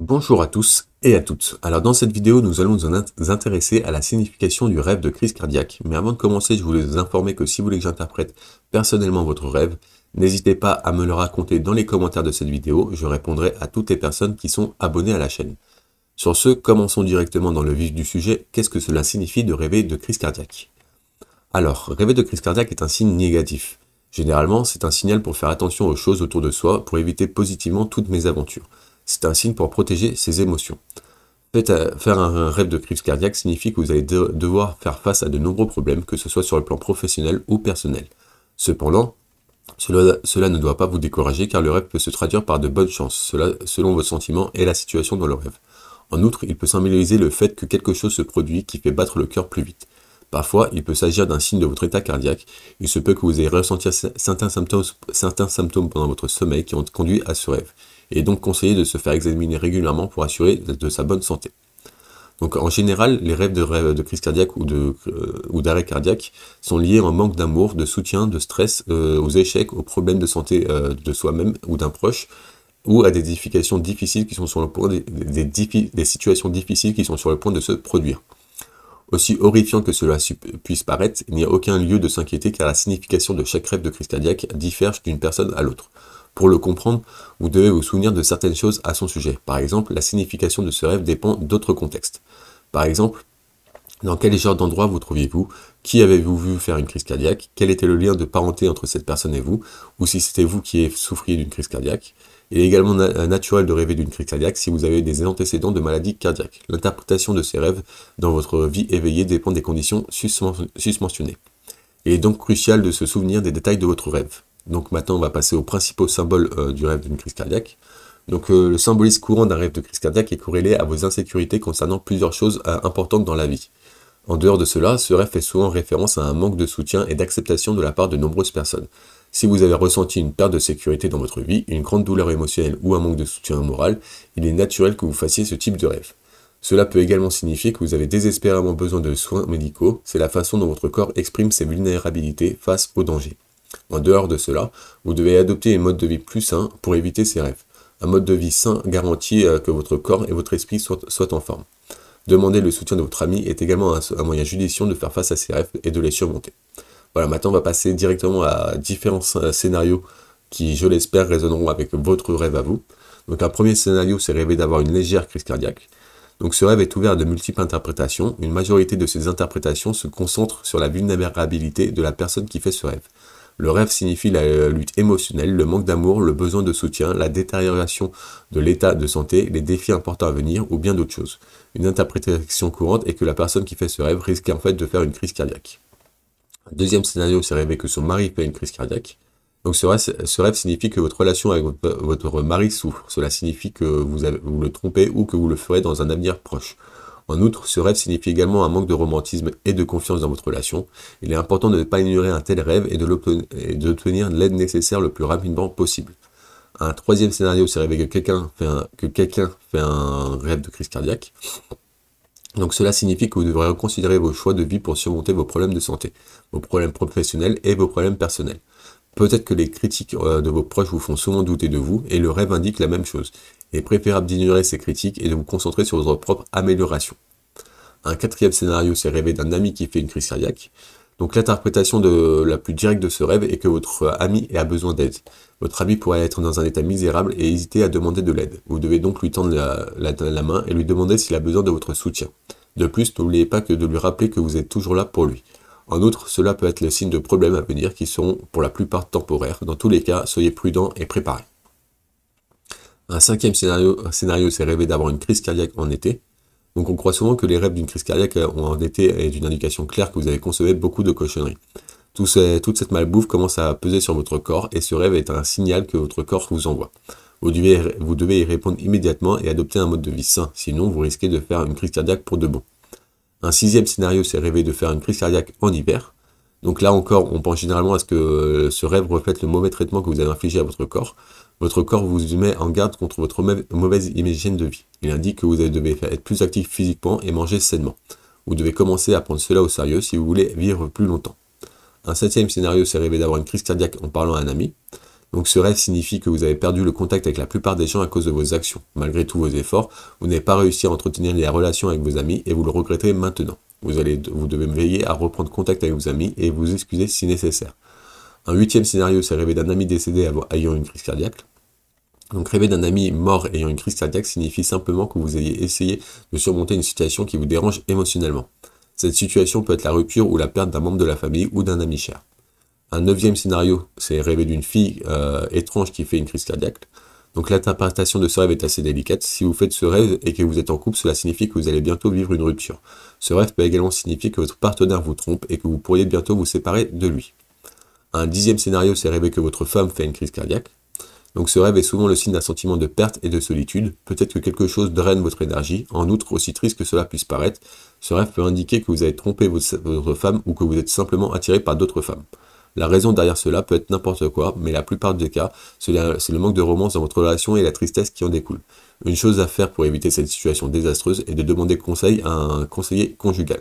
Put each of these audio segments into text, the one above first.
Bonjour à tous et à toutes. Alors dans cette vidéo, nous allons nous intéresser à la signification du rêve de crise cardiaque. Mais avant de commencer, je voulais vous informer que si vous voulez que j'interprète personnellement votre rêve, n'hésitez pas à me le raconter dans les commentaires de cette vidéo. Je répondrai à toutes les personnes qui sont abonnées à la chaîne. Sur ce, commençons directement dans le vif du sujet. Qu'est-ce que cela signifie de rêver de crise cardiaque Alors, rêver de crise cardiaque est un signe négatif. Généralement, c'est un signal pour faire attention aux choses autour de soi, pour éviter positivement toutes mes aventures. C'est un signe pour protéger ses émotions. Euh, faire un rêve de crise cardiaque signifie que vous allez devoir faire face à de nombreux problèmes, que ce soit sur le plan professionnel ou personnel. Cependant, cela, ne doit pas vous décourager car le rêve peut se traduire par de bonnes chances, selon vos sentiments et la situation dans le rêve. En outre, il peut symboliser le fait que quelque chose se produit qui fait battre le cœur plus vite. Parfois, il peut s'agir d'un signe de votre état cardiaque. Il se peut que vous ayez ressenti certains symptômes pendant votre sommeil qui ont conduit à ce rêve et donc conseiller de se faire examiner régulièrement pour assurer de sa bonne santé. Donc en général, les rêves de, de crise cardiaque euh, ou d'arrêt cardiaque sont liés à un manque d'amour, de soutien, de stress, euh, aux échecs, aux problèmes de santé euh, de soi-même ou d'un proche, ou à des difficiles qui sont sur le point des, situations difficiles qui sont sur le point de se produire. Aussi horrifiant que cela puisse paraître, il n'y a aucun lieu de s'inquiéter car la signification de chaque rêve de crise cardiaque diffère d'une personne à l'autre. Pour le comprendre, vous devez vous souvenir de certaines choses à son sujet. Par exemple, la signification de ce rêve dépend d'autres contextes. Par exemple, dans quel genre d'endroit vous trouviez-vous Qui avez-vous vu faire une crise cardiaque Quel était le lien de parenté entre cette personne et vous Ou si c'était vous qui souffriez d'une crise cardiaque Il est également euh, naturel de rêver d'une crise cardiaque si vous avez des antécédents de maladies cardiaques. L'interprétation de ces rêves dans votre vie éveillée dépend des conditions suspensionnées. susmentionnées. Il est donc crucial de se souvenir des détails de votre rêve. Donc maintenant, on va passer aux principaux symboles euh, du rêve d'une crise cardiaque. Donc euh, le symbolisme courant d'un rêve de crise cardiaque est corrélé à vos insécurités concernant plusieurs choses euh, importantes dans la vie. En dehors de cela, ce rêve fait souvent référence à un manque de soutien et d'acceptation de la part de nombreuses personnes. Si vous avez ressenti une perte de sécurité dans votre vie, une grande douleur émotionnelle ou un manque de soutien moral, il est naturel que vous fassiez ce type de rêve. Cela peut également signifier que vous avez désespérément besoin de soins médicaux, c'est la façon dont votre corps exprime ses vulnérabilités face aux dangers. En dehors de cela, vous devez adopter un mode de vie plus sain pour éviter ces rêves. Un mode de vie sain garantit euh, que votre corps et votre esprit soient, en forme. Demander le soutien de votre ami est également un, moyen judicieux de faire face à ces rêves et de les surmonter. Voilà, maintenant on va passer directement à différents euh, scénarios qui, je l'espère, résonneront avec votre rêve à vous. Donc un premier scénario, c'est rêver d'avoir une légère crise cardiaque. Donc ce rêve est ouvert à de multiples interprétations. Une majorité de ces interprétations se concentre sur la vulnérabilité de la personne qui fait ce rêve. Le rêve signifie la euh, lutte émotionnelle, le manque d'amour, le besoin de soutien, la détérioration de l'état de santé, les défis importants à venir ou bien d'autres choses. Une interprétation courante est que la personne qui fait ce rêve risque en fait de faire une crise cardiaque. deuxième scénario, c'est rêver que son mari fait une crise cardiaque. Donc ce rêve, signifie que votre relation avec votre, mari souffre. Cela signifie que vous, le trompez ou que vous le ferez dans un avenir proche. En outre, ce rêve signifie également un manque de romantisme et de confiance dans votre relation. Il est important de ne pas ignorer un tel rêve et d'obtenir l'aide nécessaire le plus rapidement possible. Un troisième scénario, c'est que quelqu'un fait, un, que quelqu'un fait un rêve de crise cardiaque. Donc cela signifie que vous devrez reconsidérer vos choix de vie pour surmonter vos problèmes de santé, vos problèmes professionnels et vos problèmes personnels. Peut-être que les critiques euh, de vos proches vous font souvent douter de vous, et le rêve indique la même chose. Il est préférable d'ignorer ces critiques et de vous concentrer sur votre propre amélioration. Un quatrième scénario, c'est rêver d'un ami qui fait une crise cardiaque. Donc l'interprétation la plus directe de ce rêve est que votre ami a besoin d'aide. Votre ami pourrait être dans un état misérable et hésiter à demander de l'aide. Vous devez donc lui tendre la, main et lui demander s'il a besoin de votre soutien. De plus, n'oubliez pas que de lui rappeler que vous êtes toujours là pour lui. En outre, cela peut être le signe de problèmes à venir qui sont, pour la plupart temporaires. Dans tous les cas, soyez prudent et préparés. Un cinquième scénario, scénario c'est rêver d'avoir une crise cardiaque en été. Donc on croit souvent que les rêves d'une crise cardiaque euh, en été et une indication claire que vous avez consommé beaucoup de cochonneries. toute cette malbouffe commence à peser sur votre corps et ce rêve est un signal que votre corps vous envoie. Vous devez, vous devez y répondre immédiatement et adopter un mode de vie sain, sinon vous risquez de faire une crise cardiaque pour de bon. Un sixième scénario, c'est rêver de faire une crise cardiaque en hiver. Donc là encore, on pense généralement à ce que euh, ce rêve reflète le mauvais traitement que vous avez infligé à votre corps. Votre corps vous met en garde contre votre mauvaise image de vie. Il indique que vous devez être plus actif physiquement et manger sainement. Vous devez commencer à prendre cela au sérieux si vous voulez vivre plus longtemps. Un septième scénario, c'est rêver d'avoir une crise cardiaque en parlant à un ami. Donc ce rêve signifie que vous avez perdu le contact avec la plupart des gens à cause de vos actions. Malgré tous vos efforts, vous n'avez pas réussi à entretenir les relations avec vos amis et vous le regrettez maintenant. Vous, allez, vous devez veiller à reprendre contact avec vos amis et vous excuser si nécessaire. Un huitième scénario, c'est rêver d'un ami décédé ayant une crise cardiaque. Donc rêver d'un ami mort ayant une crise cardiaque signifie simplement que vous ayez essayé de surmonter une situation qui vous dérange émotionnellement. Cette situation peut être la rupture ou la perte d'un membre de la famille ou d'un ami cher. Un neuvième scénario, c'est rêver d'une fille euh, étrange qui fait une crise cardiaque. Donc l'interprétation de ce rêve est assez délicate. Si vous faites ce rêve et que vous êtes en couple, cela signifie que vous allez bientôt vivre une rupture. Ce rêve peut également signifier que votre partenaire vous trompe et que vous pourriez bientôt vous séparer de lui. Un dixième scénario, c'est rêver que votre femme fait une crise cardiaque. Donc ce rêve est souvent le signe d'un sentiment de perte et de solitude. Peut-être que quelque chose draine votre énergie. En outre, aussi triste que cela puisse paraître, ce rêve peut indiquer que vous avez trompé votre femme ou que vous êtes simplement attiré par d'autres femmes. La raison derrière cela peut être n'importe quoi, mais la plupart des cas, c'est le manque de romance dans votre relation et la tristesse qui en découle. Une chose à faire pour éviter cette situation désastreuse est de demander conseil à un conseiller conjugal.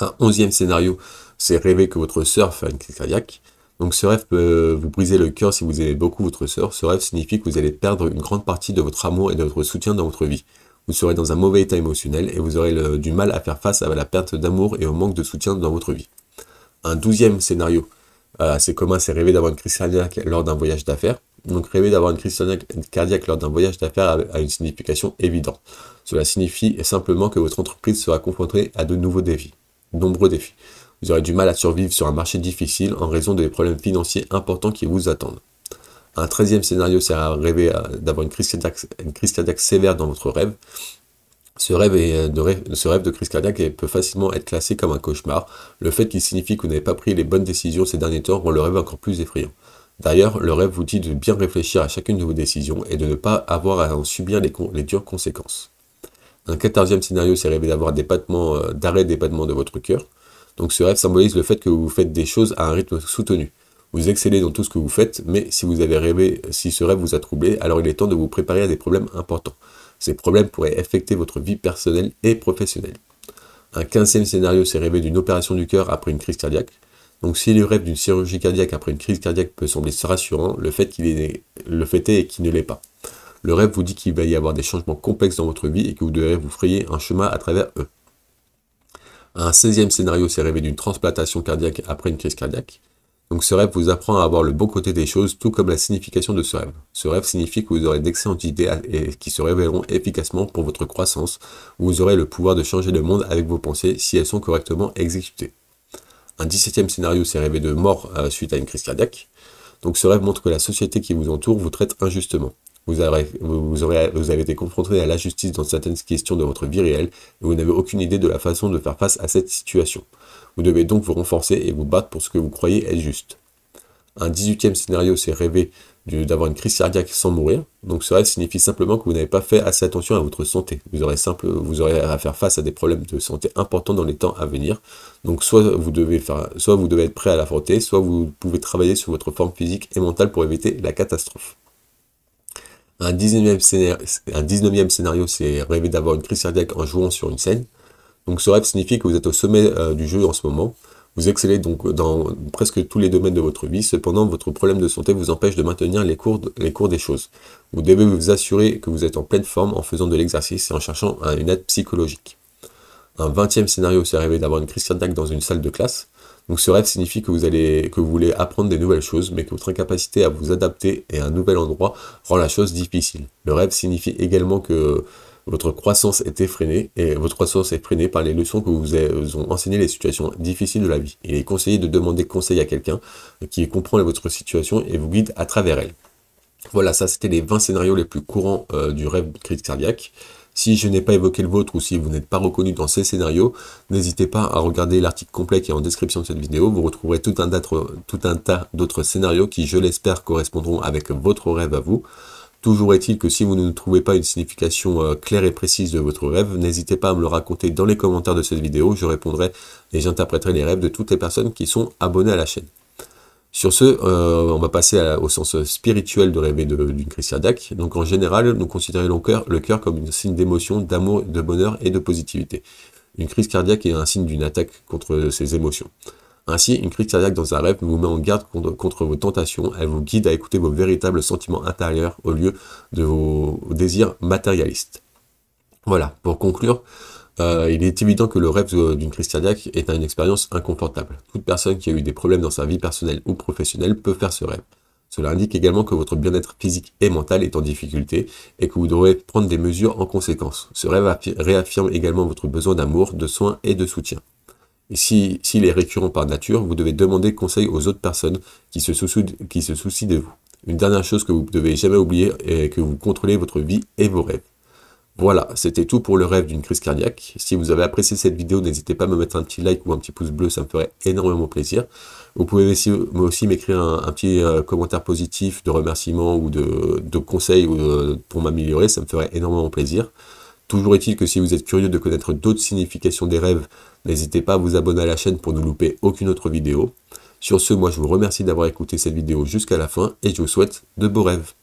Un onzième scénario, c'est rêver que votre sœur fait une crise cardiaque. Donc ce rêve peut vous briser le cœur si vous aimez beaucoup votre sœur. Ce rêve signifie que vous allez perdre une grande partie de votre amour et de votre soutien dans votre vie. Vous serez dans un mauvais état émotionnel et vous aurez du mal à faire face à la perte d'amour et au manque de soutien dans votre vie. Un douzième scénario assez commun, c'est rêver d'avoir une crise cardiaque lors d'un voyage d'affaires. Donc rêver d'avoir une crise cardiaque lors d'un voyage d'affaires a une signification évidente. Cela signifie simplement que votre entreprise sera confrontée à de nouveaux défis, nombreux défis. Vous aurez du mal à survivre sur un marché difficile en raison des problèmes financiers importants qui vous attendent. Un treizième scénario, c'est à rêver d'avoir une crise, cardiaque, une sévère dans votre rêve. Ce rêve, de, crise cardiaque peut facilement être classé comme un cauchemar. Le fait qu'il signifie que vous n'avez pas pris les bonnes décisions ces derniers temps rend le rêve encore plus effrayant. D'ailleurs, le rêve vous dit de bien réfléchir à chacune de vos décisions et de ne pas avoir à en subir les, les dures conséquences. Un quatorzième scénario, c'est rêver d'avoir des battements, euh, d'arrêt des battements de votre cœur. Donc ce rêve symbolise le fait que vous faites des choses à un rythme soutenu. Vous excellez dans tout ce que vous faites, mais si vous avez rêvé, si ce rêve vous a troublé, alors il est temps de vous préparer à des problèmes importants. Ces problèmes pourraient affecter votre vie personnelle et professionnelle. Un quinzième scénario, c'est rêver d'une opération du cœur après une crise cardiaque. Donc si le rêve d'une chirurgie cardiaque après une crise cardiaque peut sembler rassurant, le fait, qu'il est, le fait est qu'il ne l'est pas. Le rêve vous dit qu'il va y avoir des changements complexes dans votre vie et que vous devrez vous frayer un chemin à travers eux. Un 16e scénario, s'est rêvé d'une transplantation cardiaque après une crise cardiaque. Donc ce rêve vous apprend à avoir le bon côté des choses, tout comme la signification de ce rêve. Ce rêve signifie que vous aurez d'excellentes idées qui se révéleront efficacement pour votre croissance. Où vous aurez le pouvoir de changer le monde avec vos pensées si elles sont correctement exécutées. Un 17e scénario, s'est rêvé de mort euh, suite à une crise cardiaque. Donc ce rêve montre que la société qui vous entoure vous traite injustement. Vous avez été confronté à la justice dans certaines questions de votre vie réelle et vous n'avez aucune idée de la façon de faire face à cette situation. Vous devez donc vous renforcer et vous battre pour ce que vous croyez être juste. Un 18e scénario, c'est rêver d'avoir une crise cardiaque sans mourir. Donc ce rêve signifie simplement que vous n'avez pas fait assez attention à votre santé. Vous aurez, à faire face à des problèmes de santé importants dans les temps à venir. Donc soit vous devez, soit vous devez être prêt à l'affronter, soit vous pouvez travailler sur votre forme physique et mentale pour éviter la catastrophe. Un 19e scénario, c'est rêver d'avoir une crise cardiaque en jouant sur une scène. Donc ce rêve signifie que vous êtes au sommet euh, du jeu en ce moment. Vous excellez donc dans presque tous les domaines de votre vie. Cependant, votre problème de santé vous empêche de maintenir les cours, des choses. Vous devez vous assurer que vous êtes en pleine forme en faisant de l'exercice et en cherchant euh, une aide psychologique. Un 20e scénario, c'est rêver d'avoir une crise cardiaque dans une salle de classe. Donc ce rêve signifie que vous, allez, que vous voulez apprendre des nouvelles choses, mais que votre incapacité à vous adapter et à un nouvel endroit rend la chose difficile. Le rêve signifie également que votre croissance est effrénée et votre croissance est freinée par les leçons que vous ont enseignées les situations difficiles de la vie. Il est conseillé de demander conseil à quelqu'un qui comprend votre situation et vous guide à travers elle. Voilà, ça c'était les 20 scénarios les plus courants euh, du rêve de crise cardiaque. Si je n'ai pas évoqué le vôtre ou si vous n'êtes pas reconnu dans ces scénarios, n'hésitez pas à regarder l'article complet qui est en description de cette vidéo. Vous retrouverez tout un, tas d'autres scénarios qui, je l'espère, correspondront avec votre rêve à vous. Toujours est-il que si vous ne trouvez pas une signification euh, claire et précise de votre rêve, n'hésitez pas à me le raconter dans les commentaires de cette vidéo, je répondrai et j'interpréterai les rêves de toutes les personnes qui sont abonnées à la chaîne. Sur ce, euh, on va passer au sens spirituel de rêver d'une crise cardiaque. Donc en général, nous considérons le cœur, comme un signe d'émotion, d'amour, de bonheur et de positivité. Une crise cardiaque est un signe d'une attaque contre ces émotions. Ainsi, une crise cardiaque dans un rêve vous met en garde contre, vos tentations, elle vous guide à écouter vos véritables sentiments intérieurs au lieu de vos désirs matérialistes. Voilà, pour conclure, euh, il est évident que le rêve euh, d'une crise cardiaque est une expérience inconfortable. Toute personne qui a eu des problèmes dans sa vie personnelle ou professionnelle peut faire ce rêve. Cela indique également que votre bien-être physique et mental est en difficulté et que vous devrez prendre des mesures en conséquence. Ce rêve réaffirme également votre besoin d'amour, de soins et de soutien. si, s'il est récurrent par nature, vous devez demander conseil aux autres personnes qui se, qui se soucient de vous. Une dernière chose que vous ne devez jamais oublier est que vous contrôlez votre vie et vos rêves. Voilà, c'était tout pour le rêve d'une crise cardiaque. Si vous avez apprécié cette vidéo, n'hésitez pas à me mettre un petit like ou un petit pouce bleu, ça me ferait énormément plaisir. Vous pouvez aussi m'écrire un, petit euh, commentaire positif de remerciement ou de, de conseils euh, pour m'améliorer, ça me ferait énormément plaisir. Toujours est-il que si vous êtes curieux de connaître d'autres significations des rêves, n'hésitez pas à vous abonner à la chaîne pour ne louper aucune autre vidéo. Sur ce, moi je vous remercie d'avoir écouté cette vidéo jusqu'à la fin et je vous souhaite de beaux rêves.